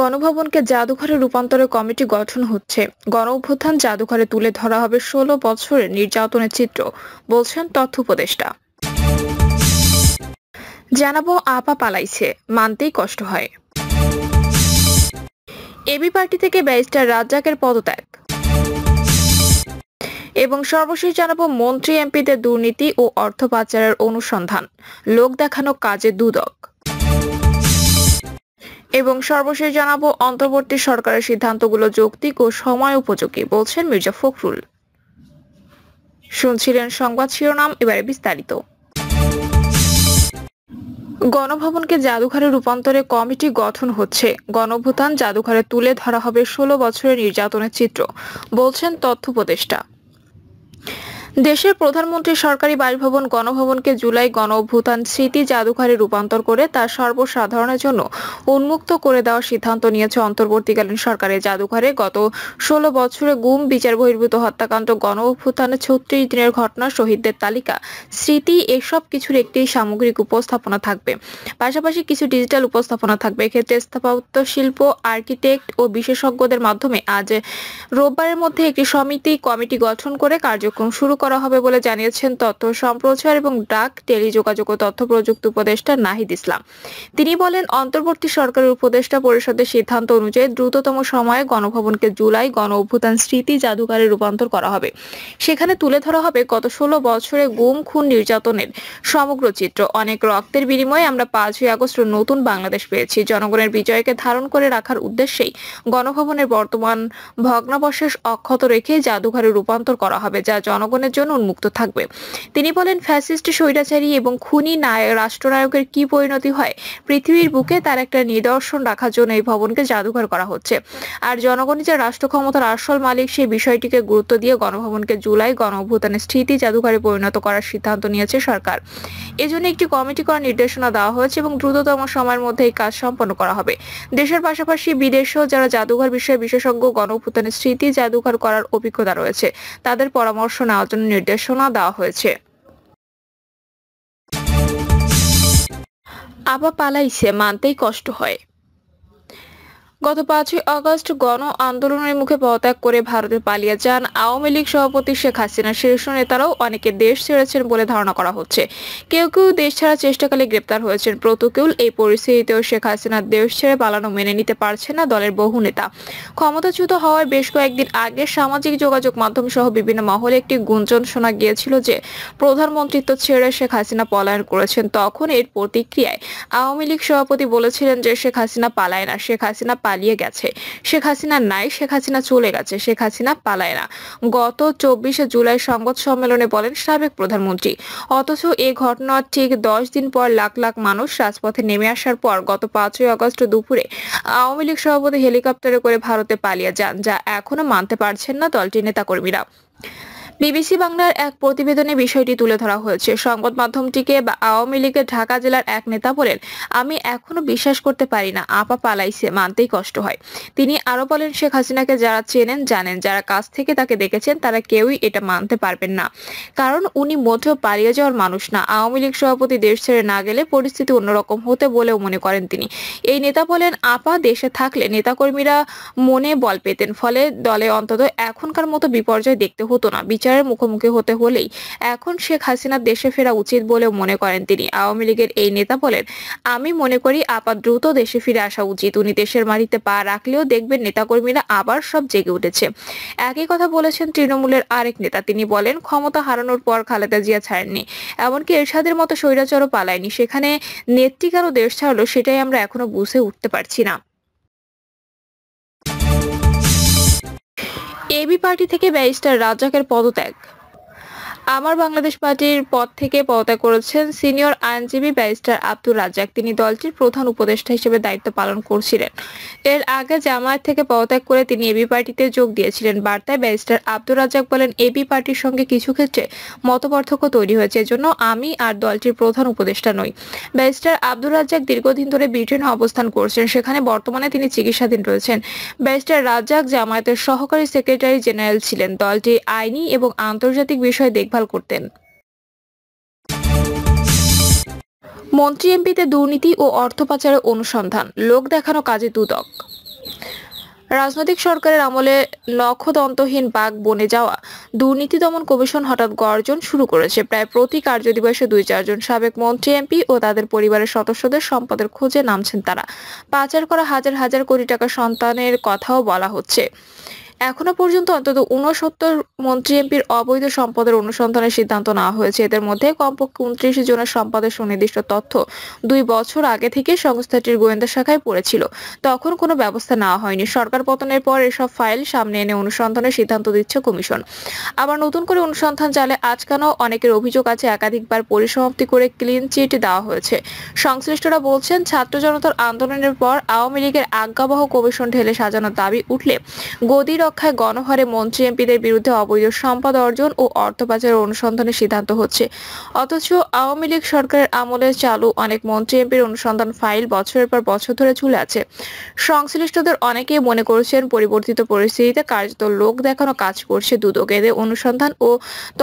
গণভবনকে জাদুঘরে রূপান্তরের কমিটি গঠন হচ্ছে গণ অভ্যুত্থান জাদুঘরে তুলে ধরা হবে ষোলো বছরের নির্যাতনের চিত্র বলছেন তথ্য উপদেষ্টা জানাবো আপা পালাইছে মানতেই কষ্ট হয় এবি পার্টি থেকে ব্যারিস্টার রাজ্জাকের পদত্যাগ এবং সর্বশেষ জানাবো মন্ত্রী এমপিদের দুর্নীতি ও অর্থ পাচারের অনুসন্ধান লোক দেখানো কাজে দুদক এবং সর্বশেষ জানাবো অন্তর্বর্তী সরকারের সিদ্ধান্তগুলো যৌক্তিক ও সময় উপযোগী বলছেন মির্জা ফখরুল শুনছিলেন সংবাদ শিরোনাম এবারে বিস্তারিত গণভবনকে জাদুঘরে রূপান্তরে কমিটি গঠন হচ্ছে গণভূতান জাদুঘরে তুলে ধরা হবে ষোলো বছরের নির্যাতনের চিত্র বলছেন তথ্য উপদেষ্টা দেশের প্রধানমন্ত্রী সরকারি বাসভবন গণভবনকে জুলাই গণ অভ্যুত্থান স্মৃতি জাদুঘরে রূপান্তর করে তা সর্বসাধারণের জন্য উন্মুক্ত করে দেওয়ার সিদ্ধান্ত নিয়েছে অন্তর্বর্তীকালীন সরকারের জাদুঘরে গত ষোলো বছরে গুম বিচার বহির্ভূত হত্যাকাণ্ড গণ অভ্যুত্থানের ছত্রিশ দিনের ঘটনা শহীদদের তালিকা স্মৃতি এসব কিছুর একটি সামগ্রিক উপস্থাপনা থাকবে পাশাপাশি কিছু ডিজিটাল উপস্থাপনা থাকবে এক্ষেত্রে স্থাপত্য শিল্প আর্কিটেক্ট ও বিশেষজ্ঞদের মাধ্যমে আজ রোববারের মধ্যে একটি সমিতি কমিটি গঠন করে কার্যক্রম শুরু করে করা হবে বলে জানিয়েছেন তথ্য সম্প্রচার এবং ডাক টেলিযোগাযোগ ও তথ্য প্রযুক্তি উপদেষ্টা নাহিদ ইসলাম তিনি বলেন অন্তর্বর্তী সরকারের উপদেষ্টা পরিষদের সিদ্ধান্ত অনুযায়ী দ্রুততম সময়ে গণভবনকে জুলাই গণ অভ্যুত্থান স্মৃতি জাদুঘরে রূপান্তর করা হবে সেখানে তুলে ধরা হবে গত ১৬ বছরে গুম খুন নির্যাতনের সমগ্র চিত্র অনেক রক্তের বিনিময়ে আমরা পাঁচই আগস্ট নতুন বাংলাদেশ পেয়েছি জনগণের বিজয়কে ধারণ করে রাখার উদ্দেশ্যেই গণভবনের বর্তমান ভগ্নাবশেষ অক্ষত রেখে জাদুঘরে রূপান্তর করা হবে যা জনগণের জন্য উন্মুক্ত থাকবে তিনি বলেন ফ্যাসিস্ট স্বৈরাচারী এবং খুনি নায়ক রাষ্ট্রনায়কের কি পরিণতি হয় পৃথিবীর বুকে তার একটা নিদর্শন রাখার জন্য এই ভবনকে জাদুঘর করা হচ্ছে আর জনগণই যে রাষ্ট্র ক্ষমতার আসল মালিক সেই বিষয়টিকে গুরুত্ব দিয়ে গণভবনকে জুলাই গণভূতানের স্মৃতি জাদুঘরে পরিণত করার সিদ্ধান্ত নিয়েছে সরকার এজন্য একটি কমিটি করার নির্দেশনা দেওয়া হয়েছে এবং দ্রুততম সময়ের মধ্যে এই কাজ সম্পন্ন করা হবে দেশের পাশাপাশি বিদেশেও যারা জাদুঘর বিষয়ে বিশেষজ্ঞ গণভূতানের স্মৃতি জাদুঘর করার অভিজ্ঞতা রয়েছে তাদের পরামর্শ নেওয়ার জন্য নির্দেশনা দেওয়া হয়েছে আবা পালাইছে মানতেই কষ্ট হয় গত পাঁচই অগস্ট গণ আন্দোলনের মুখে পদত্যাগ করে ভারতে পালিয়ে যান আওয়ামী লীগ সভাপতি শেখ হাসিনা শীর্ষ নেতারাও অনেকে দেশ ছেড়েছেন বলে ধারণা করা হচ্ছে কেউ কেউ দেশ ছাড়ার চেষ্টাকালে গ্রেপ্তার হয়েছেন প্রতিকূল এই পরিস্থিতিতেও শেখ হাসিনা দেশ ছেড়ে পালানো মেনে নিতে পারছে না দলের বহু নেতা ক্ষমতাচ্যুত হওয়ার বেশ কয়েকদিন আগে সামাজিক যোগাযোগ মাধ্যম সহ বিভিন্ন মহলে একটি গুঞ্জন শোনা গিয়েছিল যে প্রধানমন্ত্রিত্ব ছেড়ে শেখ হাসিনা পলায়ন করেছেন তখন এর প্রতিক্রিয়ায় আওয়ামী লীগ সভাপতি বলেছিলেন যে শেখ হাসিনা পালায় না শেখ হাসিনা পালিয়ে গেছে শেখ হাসিনা নাই শেখ হাসিনা চলে গেছে শেখ হাসিনা পালায় না গত চব্বিশে জুলাই সংবাদ সম্মেলনে বলেন সাবেক প্রধানমন্ত্রী অথচ এ ঘটনার ঠিক দশ দিন পর লাখ লাখ মানুষ রাজপথে নেমে আসার পর গত পাঁচই অগস্ট দুপুরে আওয়ামী লীগ সভাপতি হেলিকপ্টারে করে ভারতে পালিয়ে যান যা এখনো মানতে পারছেন না দলটির নেতাকর্মীরা বিবিসি বাংলার এক প্রতিবেদনে বিষয়টি তুলে ধরা হয়েছে সংবাদ মাধ্যমটিকে বা আওয়ামী লীগের ঢাকা জেলার এক নেতা বলেন আমি এখনো বিশ্বাস করতে পারি না আপা পালাইছে মানতেই কষ্ট হয় তিনি আরো বলেন শেখ হাসিনাকে যারা চেনেন জানেন যারা কাছ থেকে তাকে দেখেছেন তারা কেউই এটা মানতে পারবেন না কারণ উনি মোটেও পালিয়ে যাওয়ার মানুষ না আওয়ামী লীগ সভাপতি দেশ ছেড়ে না গেলে পরিস্থিতি অন্যরকম হতে বলেও মনে করেন তিনি এই নেতা বলেন আপা দেশে থাকলে নেতাকর্মীরা মনে বল পেতেন ফলে দলে অন্তত এখনকার মতো বিপর্যয় দেখতে হতো না বিচার বিচারের মুখোমুখি হতে হলেই এখন শেখ হাসিনার দেশে ফেরা উচিত বলেও মনে করেন তিনি আওয়ামী লীগের এই নেতা বলেন আমি মনে করি আপাত দ্রুত দেশে ফিরে আসা উচিত উনি দেশের মাটিতে পা রাখলেও দেখবেন নেতাকর্মীরা আবার সব জেগে উঠেছে একই কথা বলেছেন তৃণমূলের আরেক নেতা তিনি বলেন ক্ষমতা হারানোর পর খালেদা জিয়া ছাড়েননি এমনকি এরশাদের মতো স্বৈরাচারও পালায়নি সেখানে নেত্রী কেন দেশ ছাড়লো সেটাই আমরা এখনো বুঝে উঠতে পারছি না এবি পার্টি থেকে ব্যারিস্টার রাজ্জাকের পদত্যাগ আমার বাংলাদেশ পার্টির পদ থেকে পদত্যাগ করেছেন সিনিয়র আইনজীবী ব্যারিস্টার আব্দুর রাজ্জাক তিনি দলটির প্রধান উপদেষ্টা হিসেবে দায়িত্ব পালন করছিলেন এর আগে জামায়াত থেকে পদত্যাগ করে তিনি এবি পার্টিতে যোগ দিয়েছিলেন বার্তায় ব্যারিস্টার আব্দুর রাজ্জাক বলেন এবি পার্টির সঙ্গে কিছু ক্ষেত্রে মতপার্থক্য তৈরি হয়েছে এজন্য আমি আর দলটির প্রধান উপদেষ্টা নই ব্যারিস্টার আব্দুর রাজ্জাক দীর্ঘদিন ধরে ব্রিটেনে অবস্থান করছেন সেখানে বর্তমানে তিনি চিকিৎসাধীন রয়েছেন ব্যারিস্টার রাজ্জাক জামায়াতের সহকারী সেক্রেটারি জেনারেল ছিলেন দলটি আইনি এবং আন্তর্জাতিক বিষয়ে দেখভাল দেখভাল করতেন মন্ত্রী এমপিতে দুর্নীতি ও অর্থ পাচারের অনুসন্ধান লোক দেখানো কাজে দুদক রাজনৈতিক সরকারের আমলে নখদন্তহীন বাঘ বনে যাওয়া দুর্নীতি দমন কমিশন হঠাৎ গর্জন শুরু করেছে প্রায় প্রতি কার্যদিবসে দুই চারজন সাবেক মন্ত্রী এমপি ও তাদের পরিবারের সদস্যদের সম্পদের খোঁজে নামছেন তারা পাচার করা হাজার হাজার কোটি টাকা সন্তানের কথাও বলা হচ্ছে এখনো পর্যন্ত অন্তত উনসত্তর মন্ত্রী এমপির অবৈধ সম্পদের অনুসন্ধানের সিদ্ধান্ত নেওয়া হয়েছে এদের মধ্যে কমপক্ষে উনত্রিশ জনের সম্পদের সুনির্দিষ্ট তথ্য দুই বছর আগে থেকে সংস্থাটির গোয়েন্দা শাখায় পড়েছিল তখন কোনো ব্যবস্থা নেওয়া হয়নি সরকার পতনের পর এসব ফাইল সামনে এনে অনুসন্ধানের সিদ্ধান্ত দিচ্ছে কমিশন আবার নতুন করে অনুসন্ধান চালে আজকানো অনেকের অভিযোগ আছে একাধিকবার পরিসমাপ্তি করে ক্লিন চিট দেওয়া হয়েছে সংশ্লিষ্টরা বলছেন ছাত্র জনতার আন্দোলনের পর আওয়ামী লীগের আজ্ঞাবহ কমিশন ঢেলে সাজানোর দাবি উঠলে গদির রক্ষায় গণহারে মন্ত্রী এমপিদের বিরুদ্ধে অবৈধ সম্পদ অর্জন ও অর্থ পাচার অনুসন্ধানের সিদ্ধান্ত হচ্ছে অথচ আওয়ামী লীগ সরকারের আমলে চালু অনেক মন্ত্রী এমপির অনুসন্ধান ফাইল বছরের পর বছর ধরে ঝুলে আছে সংশ্লিষ্টদের অনেকেই মনে করছেন পরিবর্তিত পরিস্থিতিতে কার্যত লোক দেখানো কাজ করছে দুদক এদের অনুসন্ধান ও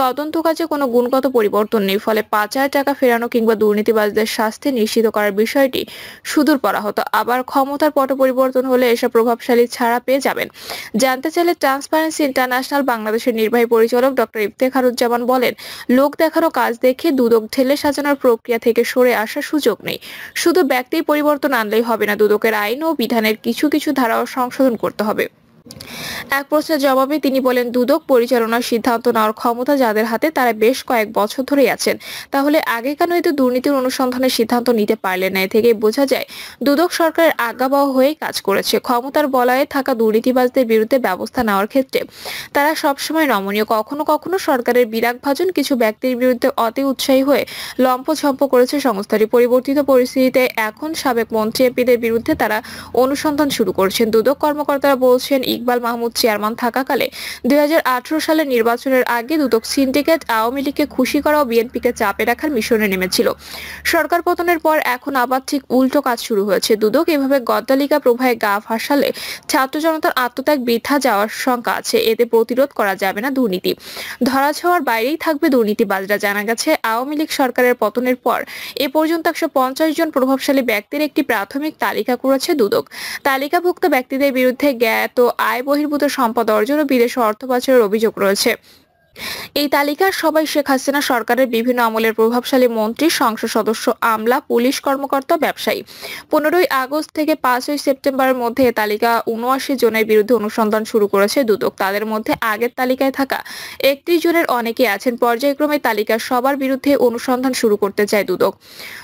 তদন্ত কাজে কোনো গুণগত পরিবর্তন নেই ফলে পাচার টাকা ফেরানো কিংবা দুর্নীতিবাজদের শাস্তি নিশ্চিত করার বিষয়টি সুদূর পড়া হতো আবার ক্ষমতার পট পরিবর্তন হলে এসব প্রভাবশালী ছাড়া পেয়ে যাবেন জানতে চাইলে ট্রান্সপারেন্সি ইন্টারন্যাশনাল বাংলাদেশের নির্বাহী পরিচালক ডক্টর ইফতেখারুজ্জামান বলেন লোক দেখানো কাজ দেখে দুদক ঢেলে সাজানোর প্রক্রিয়া থেকে সরে আসার সুযোগ নেই শুধু ব্যক্তির পরিবর্তন আনলেই হবে না দুদকের আইন ও বিধানের কিছু কিছু ধারাও সংশোধন করতে হবে এক প্রশ্নের জবাবে তিনি বলেন দুদক পরিচালনার সিদ্ধান্ত নেওয়ার ক্ষমতা যাদের হাতে তারা বেশ কয়েক বছর ধরেই আছেন তাহলে আগে কেন এতে দুর্নীতির অনুসন্ধানের সিদ্ধান্ত নিতে পারলেন না এ থেকে বোঝা যায় দুদক সরকারের আজ্ঞাবহ হয়ে কাজ করেছে ক্ষমতার বলয়ে থাকা দুর্নীতিবাজদের বিরুদ্ধে ব্যবস্থা নেওয়ার ক্ষেত্রে তারা সবসময় নমনীয় কখনো কখনো সরকারের বিরাগ ভাজন কিছু ব্যক্তির বিরুদ্ধে অতি উৎসাহী হয়ে লম্পঝম্প করেছে সংস্থাটি পরিবর্তিত পরিস্থিতিতে এখন সাবেক মন্ত্রী এপিদের বিরুদ্ধে তারা অনুসন্ধান শুরু করছেন দুদক কর্মকর্তারা বলছেন ইকবাল মাহমুদ চেয়ারম্যান থাকাকালে দুই সালের নির্বাচনের আগে দুদক সিন্ডিকেট আওয়ামী লীগকে খুশি করা ও বিএনপিকে চাপে রাখার মিশনে নেমেছিল সরকার পতনের পর এখন আবার ঠিক উল্টো কাজ শুরু হয়েছে দুদক এভাবে গদ্দালিকা প্রবাহে গা ফাঁসালে ছাত্র জনতার আত্মত্যাগ বৃথা যাওয়ার শঙ্কা আছে এতে প্রতিরোধ করা যাবে না দুর্নীতি ধরা ধরাছোঁয়ার বাইরেই থাকবে দুর্নীতিবাজরা জানা গেছে আওয়ামী লীগ সরকারের পতনের পর এ পর্যন্ত একশো জন প্রভাবশালী ব্যক্তির একটি প্রাথমিক তালিকা করেছে দুদক তালিকাভুক্ত ব্যক্তিদের বিরুদ্ধে জ্ঞাত আয় বহির্ভূত সম্পদ অর্জন ও বিদেশে অর্থ পাচারের অভিযোগ রয়েছে এই তালিকার সবাই শেখ হাসিনা সরকারের বিভিন্ন আমলের প্রভাবশালী মন্ত্রী সংসদ সদস্য আমলা পুলিশ কর্মকর্তা ব্যবসায়ী পনেরোই আগস্ট থেকে পাঁচই সেপ্টেম্বরের মধ্যে তালিকা উনআশি জনের বিরুদ্ধে অনুসন্ধান শুরু করেছে দুদক তাদের মধ্যে আগের তালিকায় থাকা একত্রিশ জনের অনেকে আছেন পর্যায়ক্রমে তালিকার সবার বিরুদ্ধে অনুসন্ধান শুরু করতে চায় দুদক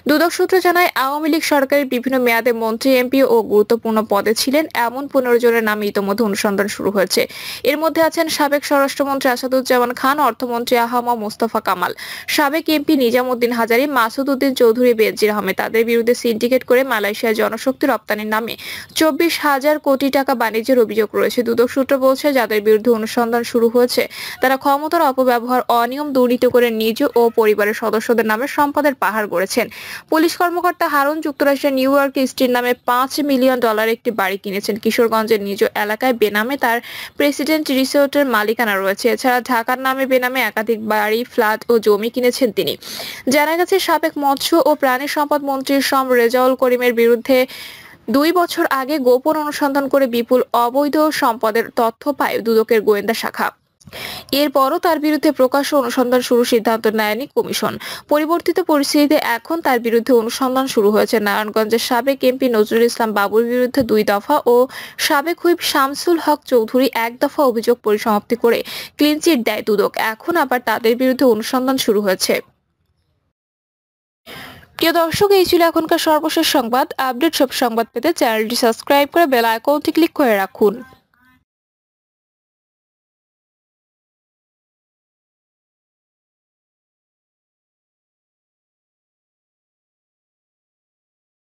দুদক সূত্র জানায় আওয়ামী লীগ সরকারের বিভিন্ন মেয়াদে মন্ত্রী এমপি ও গুরুত্বপূর্ণ পদে ছিলেন এমন পনেরো জনের নামে ইতোমধ্যে অনুসন্ধান শুরু হয়েছে এর মধ্যে আছেন সাবেক স্বরাষ্ট্রমন্ত্রী আসাদুজ্জামান খান অর্থমন্ত্রী আহমা মোস্তফা কামাল সাবেক এমপি নিজামুদ্দিন হাজারি মাসুদ উদ্দিন চৌধুরী বেজির আহমেদ তাদের বিরুদ্ধে সিন্ডিকেট করে মালয়েশিয়া জনশক্তি রপ্তানির নামে চব্বিশ হাজার কোটি টাকা বাণিজ্যের অভিযোগ রয়েছে দুদক সূত্র বলছে যাদের বিরুদ্ধে অনুসন্ধান শুরু হয়েছে তারা ক্ষমতার অপব্যবহার অনিয়ম দুর্নীতি করে নিজ ও পরিবারের সদস্যদের নামে সম্পদের পাহাড় গড়েছেন পুলিশ কর্মকর্তা হারুন যুক্তরাষ্ট্রের নিউ ইয়র্ক স্ট্রিট নামে পাঁচ মিলিয়ন ডলার একটি বাড়ি কিনেছেন কিশোরগঞ্জের নিজ এলাকায় বেনামে তার প্রেসিডেন্ট রিসোর্টের মালিকানা রয়েছে এছাড়া ঢাকার নামে বেনামে একাধিক বাড়ি ফ্ল্যাট ও জমি কিনেছেন তিনি জানা গেছে সাবেক মৎস্য ও প্রাণী সম্পদ মন্ত্রী সম রেজাউল করিমের বিরুদ্ধে দুই বছর আগে গোপন অনুসন্ধান করে বিপুল অবৈধ সম্পদের তথ্য পায় দুদকের গোয়েন্দা শাখা এরপরও তার বিরুদ্ধে প্রকাশ্য অনুসন্ধান শুরু সিদ্ধান্ত নেয়নি কমিশন পরিবর্তিত পরিস্থিতিতে এখন তার বিরুদ্ধে অনুসন্ধান শুরু হয়েছে নারায়ণগঞ্জের সাবেক এমপি নজরুল ইসলাম বাবুর বিরুদ্ধে দুই দফা ও সাবেক হুইপ শামসুল হক চৌধুরী এক দফা অভিযোগ পরিসমাপ্তি করে ক্লিনচিট দেয় দুদক এখন আবার তাদের বিরুদ্ধে অনুসন্ধান শুরু হয়েছে প্রিয় দর্শক এই ছিল এখনকার সর্বশেষ সংবাদ আপডেট সব সংবাদ পেতে চ্যানেলটি সাবস্ক্রাইব করে বেল আইকনটি ক্লিক করে রাখুন